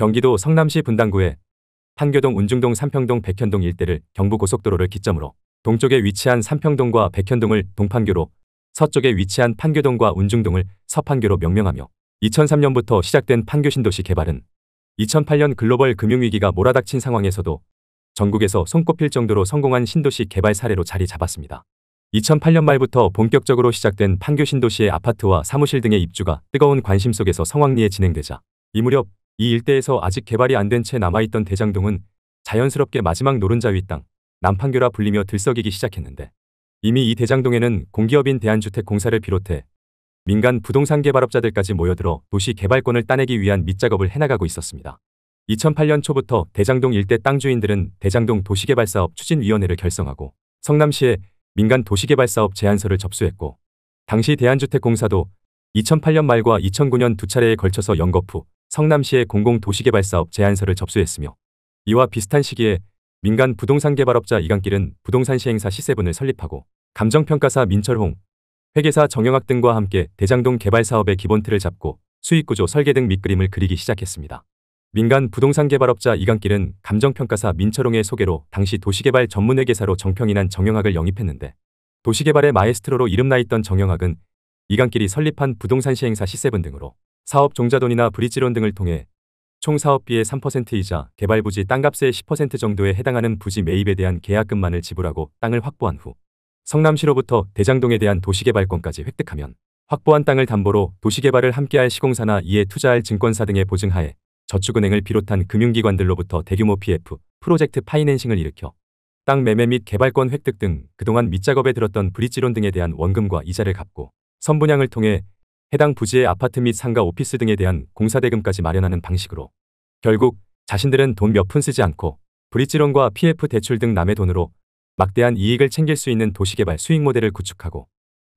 경기도 성남시 분당구의 판교동 운중동 삼평동 백현동 일대를 경부고속도로를 기점으로 동쪽에 위치한 삼평동과 백현동을 동판교로 서쪽에 위치한 판교동과 운중동을 서판교로 명명하며 2003년부터 시작된 판교신도시 개발은 2008년 글로벌 금융위기가 몰아닥친 상황에서도 전국에서 손꼽힐 정도로 성공한 신도시 개발 사례로 자리 잡았습니다. 2008년 말부터 본격적으로 시작된 판교신도시의 아파트와 사무실 등의 입주가 뜨거운 관심 속에서 성황리에 진행되자 이 무렵 이 일대에서 아직 개발이 안 된 채 남아있던 대장동은 자연스럽게 마지막 노른자 위 땅, 남판교라 불리며 들썩이기 시작했는데 이미 이 대장동에는 공기업인 대한주택공사를 비롯해 민간 부동산 개발업자들까지 모여들어 도시 개발권을 따내기 위한 밑작업을 해나가고 있었습니다. 2008년 초부터 대장동 일대 땅 주인들은 대장동 도시개발사업 추진위원회를 결성하고 성남시에 민간 도시개발사업 제안서를 접수했고 당시 대한주택공사도 2008년 말과 2009년 두 차례에 걸쳐서 연거푸 성남시의 공공도시개발사업 제안서를 접수했으며 이와 비슷한 시기에 민간 부동산 개발업자 이강길은 부동산 시행사 c 7을 설립하고 감정평가사 민철홍, 회계사 정영학 등과 함께 대장동 개발 사업의 기본틀을 잡고 수익구조 설계 등 밑그림을 그리기 시작했습니다. 민간 부동산 개발업자 이강길은 감정평가사 민철홍의 소개로 당시 도시개발 전문회계사로 정평이 난 정영학을 영입했는데 도시개발의 마에스트로로 이름나 있던 정영학은 이강길이 설립한 부동산 시행사 C7 등으로 사업 종자돈이나 브릿지론 등을 통해 총 사업비의 3%이자 개발 부지 땅값의 10% 정도에 해당하는 부지 매입에 대한 계약금만을 지불하고 땅을 확보한 후 성남시로부터 대장동에 대한 도시개발권까지 획득하면 확보한 땅을 담보로 도시개발을 함께할 시공사나 이에 투자할 증권사 등의 보증하에 저축은행을 비롯한 금융기관들로부터 대규모 PF, 프로젝트 파이낸싱을 일으켜 땅 매매 및 개발권 획득 등 그동안 밑작업에 들었던 브릿지론 등에 대한 원금과 이자를 갚고 선분양을 통해 해당 부지의 아파트 및 상가 오피스 등에 대한 공사대금까지 마련하는 방식으로 결국 자신들은 돈 몇 푼 쓰지 않고 브릿지론과 PF 대출 등 남의 돈으로 막대한 이익을 챙길 수 있는 도시개발 수익 모델을 구축하고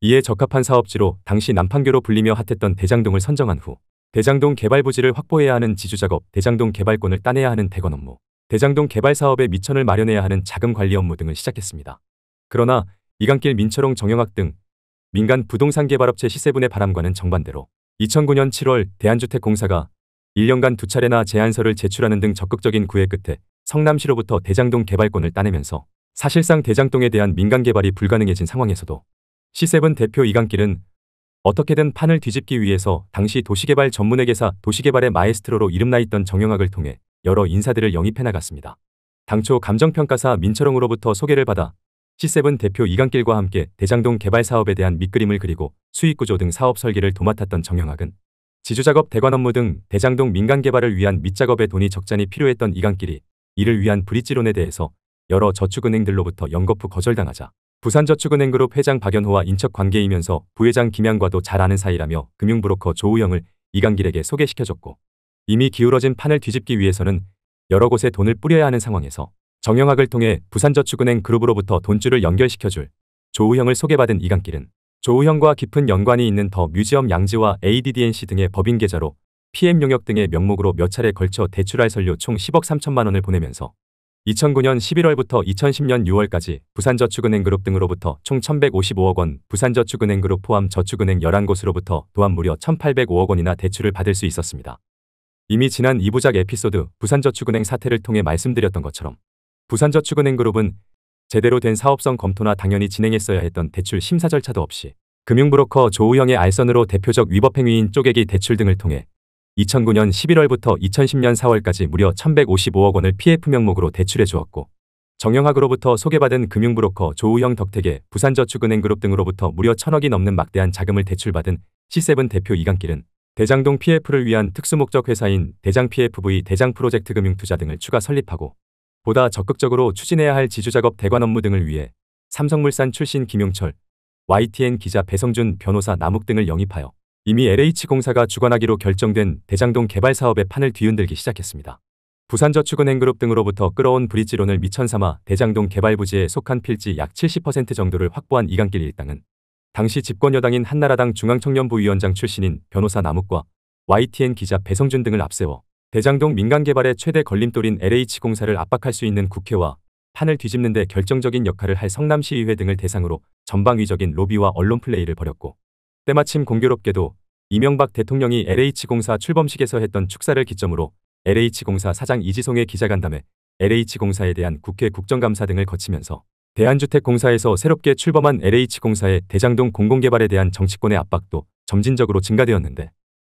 이에 적합한 사업지로 당시 남판교로 불리며 핫했던 대장동을 선정한 후 대장동 개발 부지를 확보해야 하는 지주작업, 대장동 개발권을 따내야 하는 대건 업무, 대장동 개발 사업에 미천을 마련해야 하는 자금 관리 업무 등을 시작했습니다. 그러나 이강길 민철홍 정영학 등 민간 부동산 개발업체 시세분의 바람과는 정반대로 2009년 7월 대한주택공사가 1년간 두 차례나 제안서를 제출하는 등 적극적인 구애 끝에 성남시로부터 대장동 개발권을 따내면서 사실상 대장동에 대한 민간 개발이 불가능해진 상황에서도 시세븐 대표 이강길은 어떻게든 판을 뒤집기 위해서 당시 도시개발 전문회계사 도시개발의 마에스트로로 이름나 있던 정영학을 통해 여러 인사들을 영입해 나갔습니다. 당초 감정평가사 민철홍으로부터 소개를 받아 C7 대표 이강길과 함께 대장동 개발 사업에 대한 밑그림을 그리고 수익구조 등 사업 설계를 도맡았던 정영학은 지주작업 대관 업무 등 대장동 민간 개발을 위한 밑작업에 돈이 적잖이 필요했던 이강길이 이를 위한 브릿지론에 대해서 여러 저축은행들로부터 연거푸 거절당하자 부산저축은행그룹 회장 박연호와 인척 관계이면서 부회장 김양과도 잘 아는 사이라며 금융브로커 조우영을 이강길에게 소개시켜줬고 이미 기울어진 판을 뒤집기 위해서는 여러 곳에 돈을 뿌려야 하는 상황에서 정영학을 통해 부산저축은행 그룹으로부터 돈줄을 연결시켜줄 조우형을 소개받은 이강길은 조우형과 깊은 연관이 있는 더 뮤지엄 양지와 ADDNC 등의 법인 계좌로 PM 용역 등의 명목으로 몇 차례 걸쳐 대출할 설료 총 10억 3천만 원을 보내면서 2009년 11월부터 2010년 6월까지 부산저축은행 그룹 등으로부터 총 1,155억 원, 부산저축은행 그룹 포함 저축은행 11곳으로부터 또한 무려 1,805억 원이나 대출을 받을 수 있었습니다. 이미 지난 2부작 에피소드 부산저축은행 사태를 통해 말씀드렸던 것처럼 부산저축은행그룹은 제대로 된 사업성 검토나 당연히 진행했어야 했던 대출 심사 절차도 없이 금융브로커 조우영의 알선으로 대표적 위법행위인 쪼개기 대출 등을 통해 2009년 11월부터 2010년 4월까지 무려 1155억 원을 PF 명목으로 대출해 주었고 정영학으로부터 소개받은 금융브로커 조우영 덕택의 부산저축은행그룹 등으로부터 무려 천억이 넘는 막대한 자금을 대출받은 C7 대표 이강길은 대장동 PF를 위한 특수목적 회사인 대장 PFV 대장 프로젝트 금융투자 등을 추가 설립하고 보다 적극적으로 추진해야 할 지주작업 대관 업무 등을 위해 삼성물산 출신 김용철, YTN 기자 배성준 변호사 남욱 등을 영입하여 이미 LH공사가 주관하기로 결정된 대장동 개발 사업의 판을 뒤흔들기 시작했습니다. 부산저축은행그룹 등으로부터 끌어온 브릿지론을 미천삼아 대장동 개발 부지에 속한 필지 약 70% 정도를 확보한 이강길 일당은 당시 집권여당인 한나라당 중앙청년부 위원장 출신인 변호사 남욱과 YTN 기자 배성준 등을 앞세워 대장동 민간개발의 최대 걸림돌인 LH공사를 압박할 수 있는 국회와 판을 뒤집는 데 결정적인 역할을 할 성남시의회 등을 대상으로 전방위적인 로비와 언론 플레이를 벌였고 때마침 공교롭게도 이명박 대통령이 LH공사 출범식에서 했던 축사를 기점으로 LH공사 사장 이지송의 기자간담회, LH공사에 대한 국회 국정감사 등을 거치면서 대한주택공사에서 새롭게 출범한 LH공사의 대장동 공공개발에 대한 정치권의 압박도 점진적으로 증가되었는데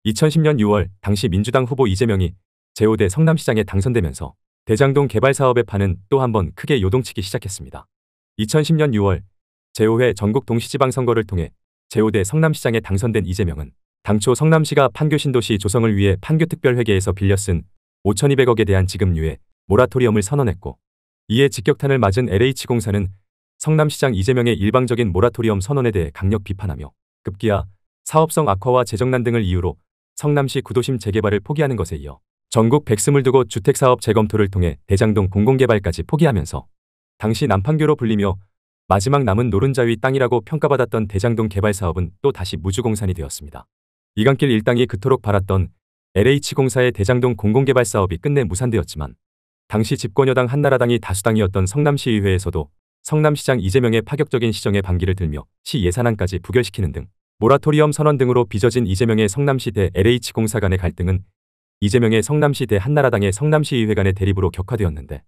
2010년 6월 당시 민주당 후보 이재명이 제5대 성남시장에 당선되면서 대장동 개발 사업의 판은 또 한 번 크게 요동치기 시작했습니다. 2010년 6월 제5회 전국 동시지방선거를 통해 제5대 성남시장에 당선된 이재명은 당초 성남시가 판교신도시 조성을 위해 판교특별회계에서 빌려 쓴 5,200억에 대한 지급류에 모라토리엄을 선언했고 이에 직격탄을 맞은 LH공사는 성남시장 이재명의 일방적인 모라토리엄 선언에 대해 강력 비판하며 급기야 사업성 악화와 재정난 등을 이유로 성남시 구도심 재개발을 포기하는 것에 이어 전국 122곳 주택사업 재검토를 통해 대장동 공공개발까지 포기하면서 당시 남판교로 불리며 마지막 남은 노른자위 땅이라고 평가받았던 대장동 개발 사업은 또 다시 무주공산이 되었습니다. 이강길 일당이 그토록 바랐던 LH공사의 대장동 공공개발 사업이 끝내 무산되었지만 당시 집권여당 한나라당이 다수당이었던 성남시의회에서도 성남시장 이재명의 파격적인 시정에 반기를 들며 시 예산안까지 부결시키는 등 모라토리엄 선언 등으로 빚어진 이재명의 성남시 대 LH공사 간의 갈등은 이재명의 성남시 대 한나라당의 성남시의회 간의 대립으로 격화되었는데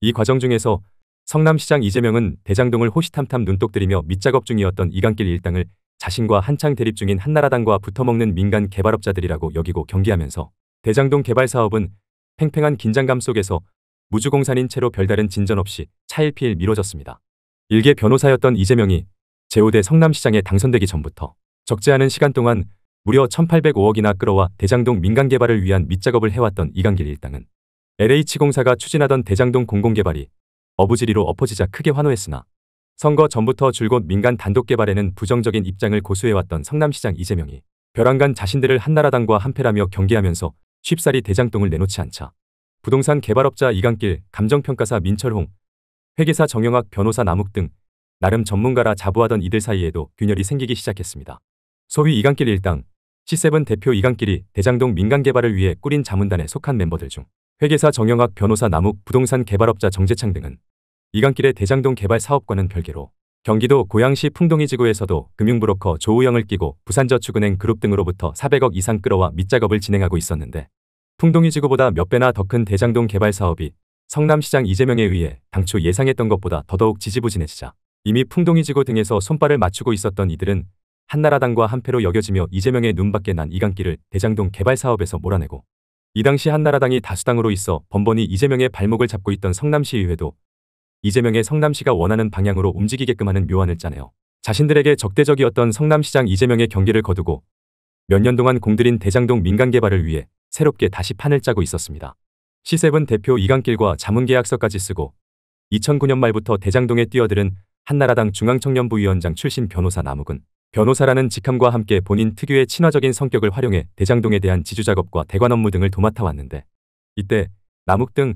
이 과정 중에서 성남시장 이재명은 대장동을 호시탐탐 눈독들이며 밑작업 중이었던 이강길 일당을 자신과 한창 대립 중인 한나라당과 붙어먹는 민간 개발업자들이라고 여기고 경기하면서 대장동 개발 사업은 팽팽한 긴장감 속에서 무주공산인 채로 별다른 진전 없이 차일피일 미뤄졌습니다. 일개 변호사였던 이재명이 제5대 성남시장에 당선되기 전부터 적지 않은 시간 동안 무려 1805억이나 끌어와 대장동 민간 개발을 위한 밑작업을 해왔던 이강길 일당은 LH공사가 추진하던 대장동 공공개발이 어부지리로 엎어지자 크게 환호했으나 선거 전부터 줄곧 민간 단독 개발에는 부정적인 입장을 고수해왔던 성남시장 이재명이 벼랑간 자신들을 한나라당과 한패라며 경계하면서 쉽사리 대장동을 내놓지 않자 부동산 개발업자 이강길, 감정평가사 민철홍, 회계사 정영학, 변호사 남욱 등 나름 전문가라 자부하던 이들 사이에도 균열이 생기기 시작했습니다. 소위 이강길 일당, C7 대표 이강길이 대장동 민간개발을 위해 꾸린 자문단에 속한 멤버들 중 회계사 정영학 변호사 남욱 부동산 개발업자 정재창 등은 이강길의 대장동 개발 사업과는 별개로 경기도 고양시 풍동이 지구에서도 금융브로커 조우영을 끼고 부산저축은행 그룹 등으로부터 400억 이상 끌어와 밑작업을 진행하고 있었는데 풍동이 지구보다 몇 배나 더 큰 대장동 개발 사업이 성남시장 이재명에 의해 당초 예상했던 것보다 더더욱 지지부진해지자 이미 풍동이 지구 등에서 손발을 맞추고 있었던 이들은 한나라당과 한패로 여겨지며 이재명의 눈밖에 난 이강길을 대장동 개발 사업에서 몰아내고 이 당시 한나라당이 다수당으로 있어 번번이 이재명의 발목을 잡고 있던 성남시의회도 이재명의 성남시가 원하는 방향으로 움직이게끔 하는 묘안을 짜내어 자신들에게 적대적이었던 성남시장 이재명의 경계를 거두고 몇 년 동안 공들인 대장동 민간 개발을 위해 새롭게 다시 판을 짜고 있었습니다. 시세븐 대표 이강길과 자문계약서까지 쓰고 2009년 말부터 대장동에 뛰어들은 한나라당 중앙청년부위원장 출신 변호사 남욱은 변호사라는 직함과 함께 본인 특유의 친화적인 성격을 활용해 대장동에 대한 지주작업과 대관 업무 등을 도맡아 왔는데 이때 남욱 등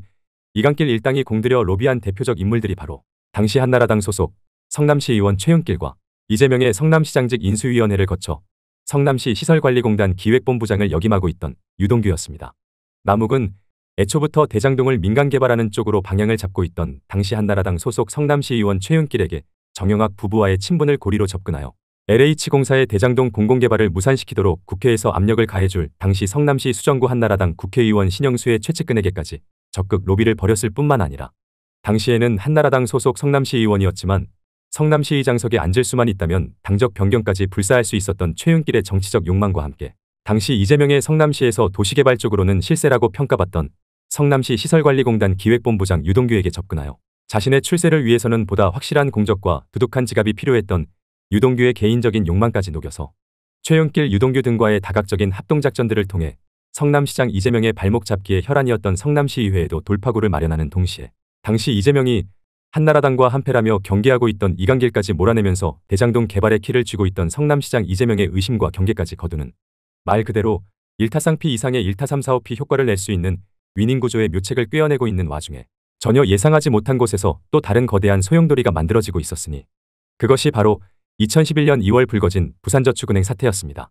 이강길 일당이 공들여 로비한 대표적 인물들이 바로 당시 한나라당 소속 성남시 의원 최윤길과 이재명의 성남시장직 인수위원회를 거쳐 성남시 시설관리공단 기획본부장을 역임하고 있던 유동규였습니다. 남욱은 애초부터 대장동을 민간개발하는 쪽으로 방향을 잡고 있던 당시 한나라당 소속 성남시 의원 최윤길에게 정영학 부부와의 친분을 고리로 접근하여 LH공사의 대장동 공공개발을 무산시키도록 국회에서 압력을 가해줄 당시 성남시 수정구 한나라당 국회의원 신영수의 최측근에게까지 적극 로비를 벌였을 뿐만 아니라 당시에는 한나라당 소속 성남시 의원이었지만 성남시의장석에 앉을 수만 있다면 당적 변경까지 불사할 수 있었던 최윤길의 정치적 욕망과 함께 당시 이재명의 성남시에서 도시개발 쪽으로는 실세라고 평가받던 성남시 시설관리공단 기획본부장 유동규에게 접근하여 자신의 출세를 위해서는 보다 확실한 공적과 두둑한 지갑이 필요했던 유동규의 개인적인 욕망까지 녹여서 최윤길, 유동규 등과의 다각적인 합동작전들을 통해 성남시장 이재명의 발목 잡기에 혈안이었던 성남시의회에도 돌파구를 마련하는 동시에 당시 이재명이 한나라당과 한패라며 경계하고 있던 이강길까지 몰아내면서 대장동 개발의 키를 쥐고 있던 성남시장 이재명의 의심과 경계까지 거두는 말 그대로 1타상피 이상의 1타3사오피 효과를 낼 수 있는 위닝구조의 묘책을 꿰어내고 있는 와중에 전혀 예상하지 못한 곳에서 또 다른 거대한 소용돌이가 만들어지고 있었으니 그것이 바로 2011년 2월 불거진 부산저축은행 사태였습니다.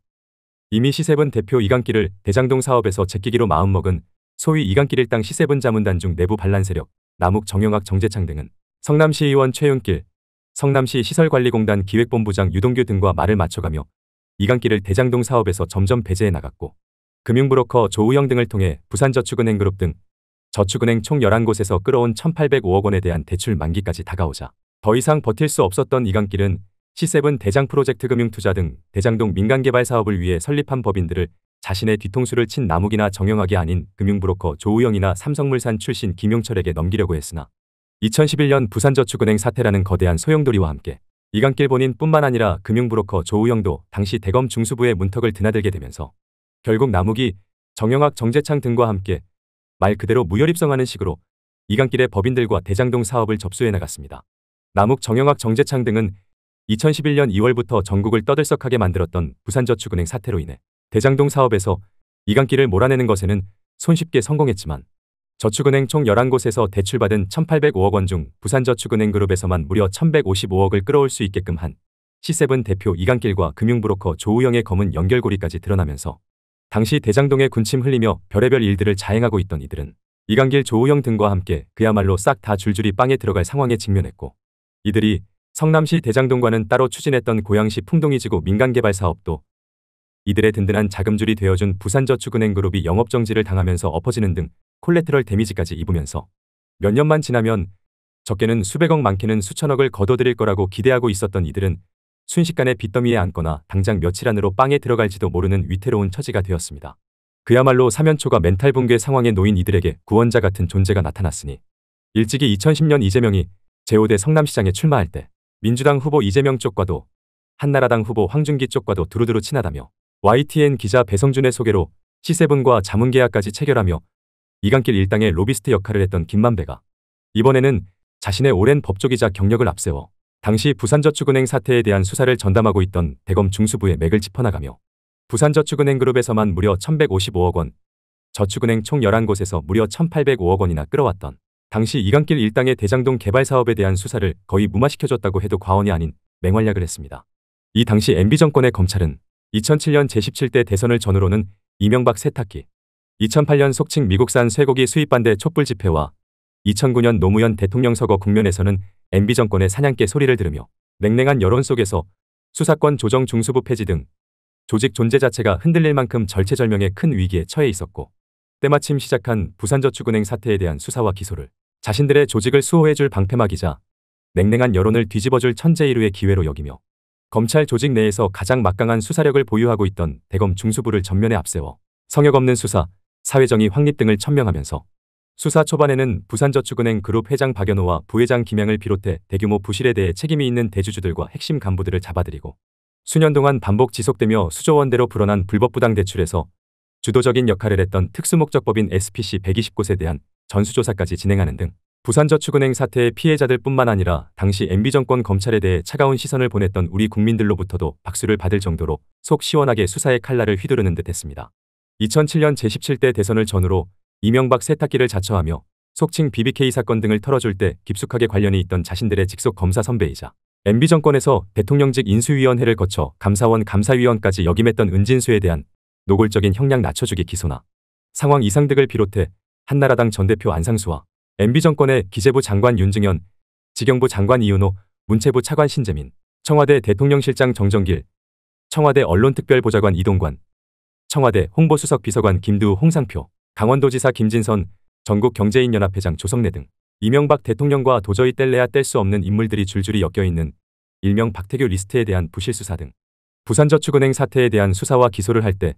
이미 시세븐 대표 이강길을 대장동 사업에서 제끼기로 마음먹은 소위 이강길 일당 시세븐 자문단 중 내부 반란 세력, 남욱 정영학 정재창 등은 성남시의원 최윤길, 성남시 시설관리공단 기획본부장 유동규 등과 말을 맞춰가며 이강길을 대장동 사업에서 점점 배제해 나갔고 금융브로커 조우영 등을 통해 부산저축은행 그룹 등 저축은행 총 11곳에서 끌어온 1,805억 원에 대한 대출 만기까지 다가오자 더 이상 버틸 수 없었던 이강길은 C7 대장 프로젝트 금융투자 등 대장동 민간개발 사업을 위해 설립한 법인들을 자신의 뒤통수를 친나무기나 정영학이 아닌 금융브로커 조우영이나 삼성물산 출신 김용철에게 넘기려고 했으나 2011년 부산저축은행 사태라는 거대한 소용돌이와 함께 이간길 본인뿐만 아니라 금융브로커 조우영도 당시 대검 중수부의 문턱을 드나들게 되면서 결국 나무기, 정영학 정재창 등과 함께 말 그대로 무혈입성하는 식으로 이간길의 법인들과 대장동 사업을 접수해 나갔습니다. 남욱 정영학 정재창 등은 2011년 2월부터 전국을 떠들썩하게 만들었던 부산저축은행 사태로 인해 대장동 사업에서 이강기를 몰아내는 것에는 손쉽게 성공했지만 저축은행 총 11곳에서 대출받은 1,805억 원 중 부산저축은행 그룹에서만 무려 1,155억을 끌어올 수 있게끔 한 C7 대표 이강길과 금융브로커 조우영의 검은 연결고리까지 드러나면서 당시 대장동에 군침 흘리며 별의별 일들을 자행하고 있던 이들은 이강길 조우영 등과 함께 그야말로 싹 다 줄줄이 빵에 들어갈 상황에 직면했고 이들이 성남시 대장동과는 따로 추진했던 고양시 풍동이지구 민간개발 사업도 이들의 든든한 자금줄이 되어준 부산저축은행그룹이 영업정지를 당하면서 엎어지는 등 콜레트럴 데미지까지 입으면서 몇 년만 지나면 적게는 수백억 많게는 수천억을 거둬들일 거라고 기대하고 있었던 이들은 순식간에 빚더미에 앉거나 당장 며칠 안으로 빵에 들어갈지도 모르는 위태로운 처지가 되었습니다. 그야말로 사면초가 멘탈 붕괴 상황에 놓인 이들에게 구원자 같은 존재가 나타났으니 일찍이 2010년 이재명이 제오대 성남시장에 출마할 때 민주당 후보 이재명 쪽과도 한나라당 후보 황준기 쪽과도 두루두루 친하다며 YTN 기자 배성준의 소개로 c 7과 자문계약까지 체결하며 이강길 일당의 로비스트 역할을 했던 김만배가 이번에는 자신의 오랜 법조기자 경력을 앞세워 당시 부산저축은행 사태에 대한 수사를 전담하고 있던 대검 중수부의 맥을 짚어나가며 부산저축은행 그룹에서만 무려 1155억 원, 저축은행 총 11곳에서 무려 1805억 원이나 끌어왔던 당시 이강길 일당의 대장동 개발 사업에 대한 수사를 거의 무마시켜줬다고 해도 과언이 아닌 맹활약을 했습니다. 이 당시 MB 정권의 검찰은 2007년 제17대 대선을 전후로는 이명박 세탁기, 2008년 속칭 미국산 쇠고기 수입 반대 촛불 집회와 2009년 노무현 대통령 서거 국면에서는 MB 정권의 사냥개 소리를 들으며 냉랭한 여론 속에서 수사권 조정 중수부 폐지 등 조직 존재 자체가 흔들릴 만큼 절체절명의 큰 위기에 처해 있었고 때마침 시작한 부산저축은행 사태에 대한 수사와 기소를 자신들의 조직을 수호해줄 방패막이자 냉랭한 여론을 뒤집어줄 천재일우의 기회로 여기며 검찰 조직 내에서 가장 막강한 수사력을 보유하고 있던 대검 중수부를 전면에 앞세워 성역 없는 수사, 사회정의 확립 등을 천명하면서 수사 초반에는 부산저축은행 그룹 회장 박연호와 부회장 김양을 비롯해 대규모 부실에 대해 책임이 있는 대주주들과 핵심 간부들을 잡아들이고 수년 동안 반복 지속되며 수조 원대로 불어난 불법 부당 대출에서 주도적인 역할을 했던 특수목적법인 SPC 1 2 9세 대한 전수조사까지 진행하는 등 부산저축은행 사태의 피해자들 뿐만 아니라 당시 MB 정권 검찰에 대해 차가운 시선을 보냈던 우리 국민들로부터도 박수를 받을 정도로 속 시원하게 수사의 칼날을 휘두르는 듯 했습니다. 2007년 제17대 대선을 전후로 이명박 세탁기를 자처하며 속칭 BBK 사건 등을 털어줄 때 깊숙하게 관련이 있던 자신들의 직속 검사 선배이자 MB 정권에서 대통령직 인수위원회를 거쳐 감사원 감사위원까지 역임했던 은진수에 대한 노골적인 형량 낮춰주기 기소나 상황 이상 등을 비롯해 한나라당 전 대표 안상수와 MB 정권의 기재부 장관 윤증현, 직영부 장관 이윤호, 문체부 차관 신재민, 청와대 대통령실장 정정길, 청와대 언론특별보좌관 이동관, 청와대 홍보수석 비서관 김두 홍상표, 강원도지사 김진선, 전국경제인연합회장 조성래 등 이명박 대통령과 도저히 뗄래야 뗄 수 없는 인물들이 줄줄이 엮여있는 일명 박태규 리스트에 대한 부실수사 등 부산저축은행 사태에 대한 수사와 기소를 할때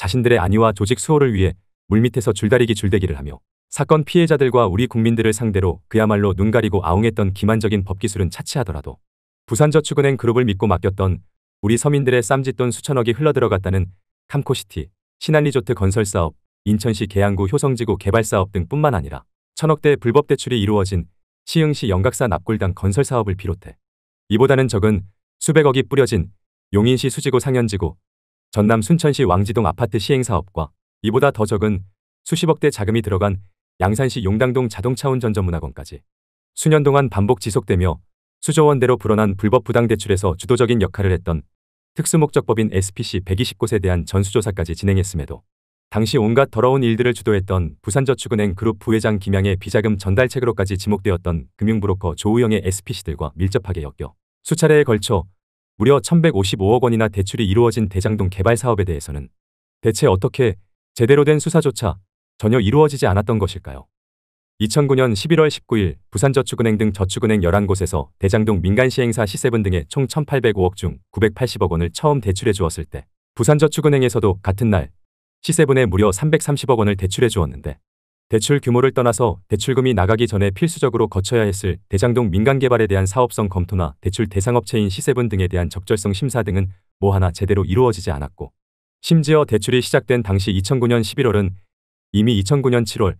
자신들의 안위와 조직 수호를 위해 물밑에서 줄다리기 줄대기를 하며 사건 피해자들과 우리 국민들을 상대로 그야말로 눈 가리고 아웅했던 기만적인 법기술은 차치하더라도 부산저축은행 그룹을 믿고 맡겼던 우리 서민들의 쌈짓돈 수천억이 흘러들어갔다는 캄코시티, 신한리조트 건설사업, 인천시 계양구 효성지구 개발사업 등 뿐만 아니라 천억대 불법 대출이 이루어진 시흥시 영각사 납골당 건설사업을 비롯해 이보다는 적은 수백억이 뿌려진 용인시 수지구 상현지구 전남 순천시 왕지동 아파트 시행사업과 이보다 더 적은 수십억대 자금이 들어간 양산시 용당동 자동차운 전전문학원까지 수년 동안 반복 지속되며 수조원대로 불어난 불법 부당대출에서 주도적인 역할을 했던 특수목적법인 SPC 129곳에 대한 전수조사까지 진행했음에도 당시 온갖 더러운 일들을 주도했던 부산저축은행 그룹 부회장 김양의 비자금 전달책으로까지 지목되었던 금융브로커 조우영의 SPC들과 밀접하게 엮여 수차례에 걸쳐 무려 1155억 원이나 대출이 이루어진 대장동 개발 사업에 대해서는 대체 어떻게 제대로 된 수사조차 전혀 이루어지지 않았던 것일까요? 2009년 11월 19일 부산저축은행 등 저축은행 11곳에서 대장동 민간시행사 C7 등의 총 1,805억 중 980억 원을 처음 대출해 주었을 때 부산저축은행에서도 같은 날 C7에 무려 330억 원을 대출해 주었는데 대출 규모를 떠나서 대출금이 나가기 전에 필수적으로 거쳐야 했을 대장동 민간개발에 대한 사업성 검토나 대출 대상업체인 시세분 등에 대한 적절성 심사 등은 뭐 하나 제대로 이루어지지 않았고 심지어 대출이 시작된 당시 2009년 11월은 이미 2009년 7월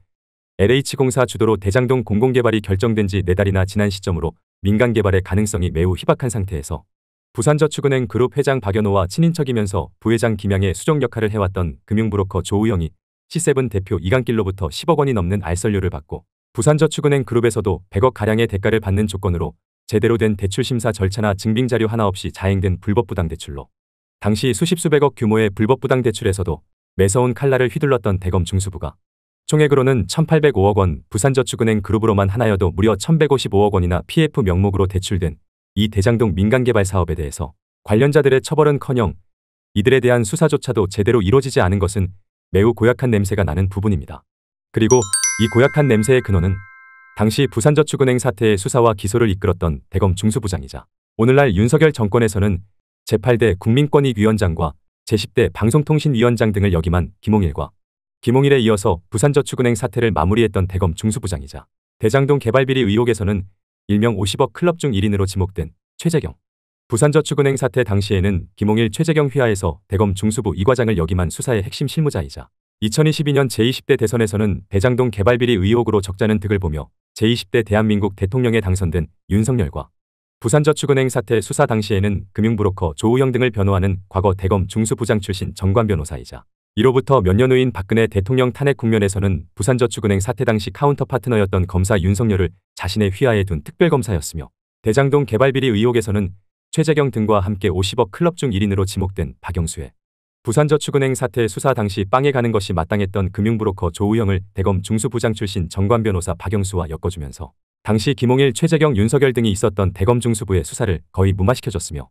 LH공사 주도로 대장동 공공개발이 결정된 지 4달이나 지난 시점으로 민간개발의 가능성이 매우 희박한 상태에서 부산저축은행 그룹 회장 박연호와 친인척이면서 부회장 김양의 수정 역할을 해왔던 금융브로커 조우영이 C7 대표 이강길로부터 10억 원이 넘는 알선료를 받고 부산저축은행 그룹에서도 100억가량의 대가를 받는 조건으로 제대로 된 대출 심사 절차나 증빙 자료 하나 없이 자행된 불법 부당 대출로 당시 수십 수백억 규모의 불법 부당 대출에서도 매서운 칼날을 휘둘렀던 대검 중수부가 총액으로는 1,805억 원, 부산저축은행 그룹으로만 하나여도 무려 1,155억 원이나 PF 명목으로 대출된 이 대장동 민간개발 사업에 대해서 관련자들의 처벌은커녕 이들에 대한 수사조차도 제대로 이루어지지 않은 것은 매우 고약한 냄새가 나는 부분입니다. 그리고 이 고약한 냄새의 근원은 당시 부산저축은행 사태의 수사와 기소를 이끌었던 대검 중수부장이자 오늘날 윤석열 정권에서는 제8대 국민권익위원장과 제10대 방송통신위원장 등을 역임한 김홍일과 김홍일에 이어서 부산저축은행 사태를 마무리했던 대검 중수부장이자 대장동 개발비리 의혹에서는 일명 50억 클럽 중 1인으로 지목된 최재경 부산저축은행 사태 당시에는 김홍일 최재경 휘하에서 대검 중수부 이과장을 역임한 수사의 핵심 실무자이자 2022년 제20대 대선에서는 대장동 개발비리 의혹으로 적잖은 득을 보며 제20대 대한민국 대통령에 당선된 윤석열과 부산저축은행 사태 수사 당시에는 금융브로커 조우영 등을 변호하는 과거 대검 중수부장 출신 정관 변호사이자 이로부터 몇 년 후인 박근혜 대통령 탄핵 국면에서는 부산저축은행 사태 당시 카운터 파트너였던 검사 윤석열을 자신의 휘하에 둔 특별검사였으며 대장동 개발비리 의혹에서는 최재경 등과 함께 50억 클럽 중 1인으로 지목된 박영수의 부산저축은행 사태 수사 당시 빵에 가는 것이 마땅했던 금융브로커 조우영을 대검 중수부장 출신 정관 변호사 박영수와 엮어주면서 당시 김홍일, 최재경, 윤석열 등이 있었던 대검 중수부의 수사를 거의 무마시켜줬으며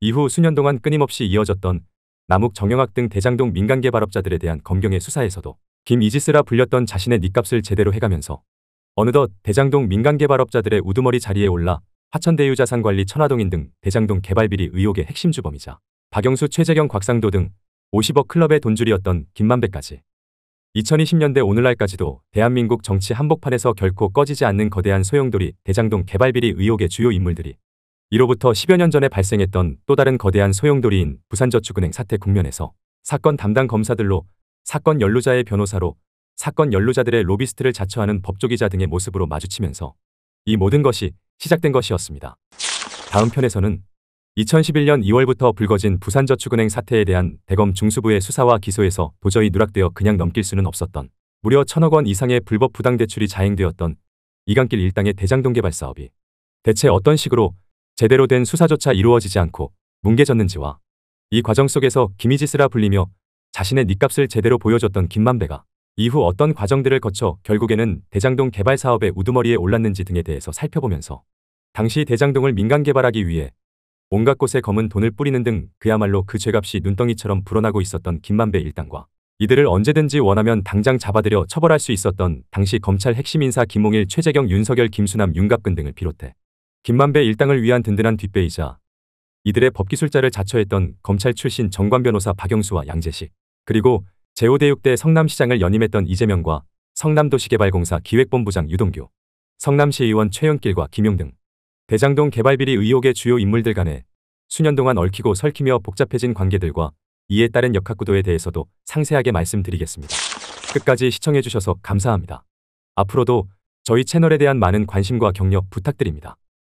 이후 수년 동안 끊임없이 이어졌던 남욱, 정영학 등 대장동 민간개발업자들에 대한 검경의 수사에서도 김이지스라 불렸던 자신의 닉값을 제대로 해가면서 어느덧 대장동 민간개발업자들의 우두머리 자리에 올라 화천대유 자산관리 천화동인 등 대장동 개발비리 의혹의 핵심 주범이자 박영수, 최재경, 곽상도 등 50억 클럽의 돈줄이었던 김만배까지 2020년대 오늘날까지도 대한민국 정치 한복판에서 결코 꺼지지 않는 거대한 소용돌이 대장동 개발비리 의혹의 주요 인물들이 이로부터 10여 년 전에 발생했던 또 다른 거대한 소용돌이인 부산저축은행 사태 국면에서 사건 담당 검사들로 사건 연루자의 변호사로 사건 연루자들의 로비스트를 자처하는 법조기자 등의 모습으로 마주치면서 이 모든 것이 시작된 것이었습니다. 다음 편에서는 2011년 2월부터 불거진 부산저축은행 사태에 대한 대검 중수부의 수사와 기소에서 도저히 누락되어 그냥 넘길 수는 없었던 무려 천억 원 이상의 불법 부당 대출이 자행되었던 이강길 일당의 대장동개발 사업이 대체 어떤 식으로 제대로 된 수사조차 이루어지지 않고 뭉개졌는지와 이 과정 속에서 김이지스라 불리며 자신의 닉값을 제대로 보여줬던 김만배가 이후 어떤 과정들을 거쳐 결국에는 대장동 개발 사업의 우두머리에 올랐는지 등에 대해서 살펴보면서 당시 대장동을 민간 개발하기 위해 온갖 곳에 검은 돈을 뿌리는 등 그야말로 그 죄값이 눈덩이처럼 불어나고 있었던 김만배 일당과 이들을 언제든지 원하면 당장 잡아들여 처벌할 수 있었던 당시 검찰 핵심 인사 김홍일 최재경, 윤석열, 김수남, 윤갑근 등을 비롯해 김만배 일당을 위한 든든한 뒷배이자 이들의 법기술자를 자처했던 검찰 출신 정관 변호사 박영수와 양재식 그리고 제5대6대 성남시장을 연임했던 이재명과 성남도시개발공사 기획본부장 유동규, 성남시 의원 최영길과 김용 등 대장동 개발비리 의혹의 주요 인물들 간에 수년 동안 얽히고 설키며 복잡해진 관계들과 이에 따른 역학구도에 대해서도 상세하게 말씀드리겠습니다. 끝까지 시청해주셔서 감사합니다. 앞으로도 저희 채널에 대한 많은 관심과 격려 부탁드립니다.